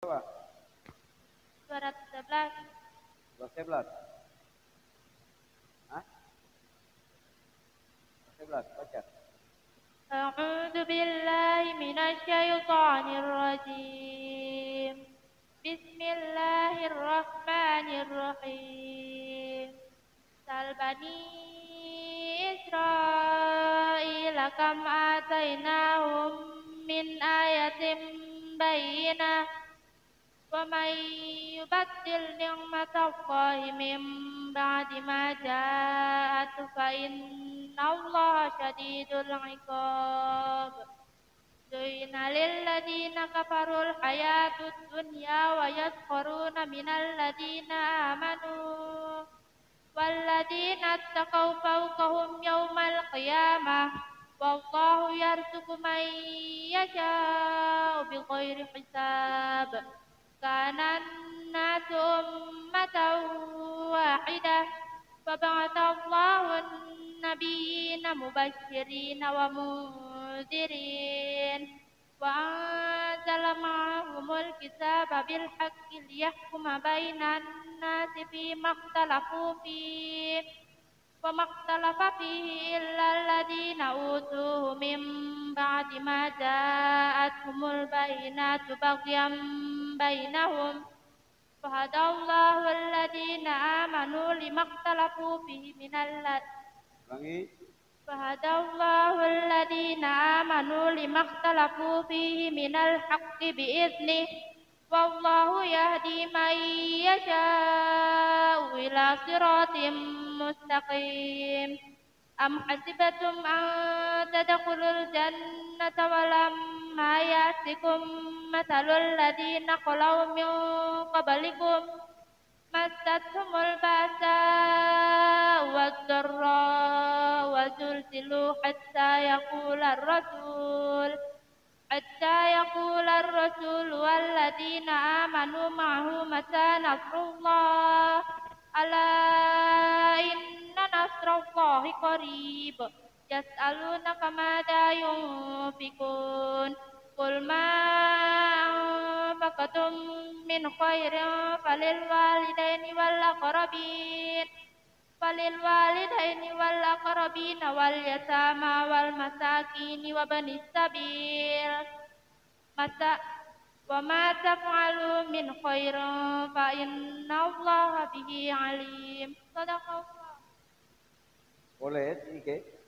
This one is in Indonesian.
Coba. 211. 211. Hah? 211, baca. A'udzu Bismillahirrahmanirrahim. Salbani Israil kam min ayatim bayyinah ومن يبدل نعمة الله من بعد ما جاءته فإن الله شديد العقاب زين للذين كفروا الحياة الدنيا ويسخرون من الذين آمنوا والذين اتقوا فوقهم يوم القيامة والله يرزق من يشاء بغير حساب الله النبيين مبشرين ومنذرين وأنزل معهم الكتاب بالحق ليحكم بين الناس فيما اختلفوا فيه وما اختلف فيه إلا الذين أوتوه من بعد ما جاءتهم البينات بغيا بينهم فهدى الله الذين آمنوا لما اختلفوا فيه من الذين فهدى الله الذين آمنوا لما اختلفوا فيه من الحق بإذنه والله يهدي من يشاء إلى صراط مستقيم أم حسبتم أن tadkhulul jannata wa lam hayatikum matalul ladina qalu min qablikum Masatumul basa wa darra wa zulzilu hatta yakula rasul Hatta yakula rasul walladina amanu ma'hu masa nasrullah Ala inna nasrullahi يسألونك ماذا ينفقون قل ما أنفقتم من خير فللوالدين والأقربين فللوالدين والأقربين واليتامى والمساكين وابن السبيل متى وما تفعلوا من خير فإن الله به عليم صدق الله Boleh, okay.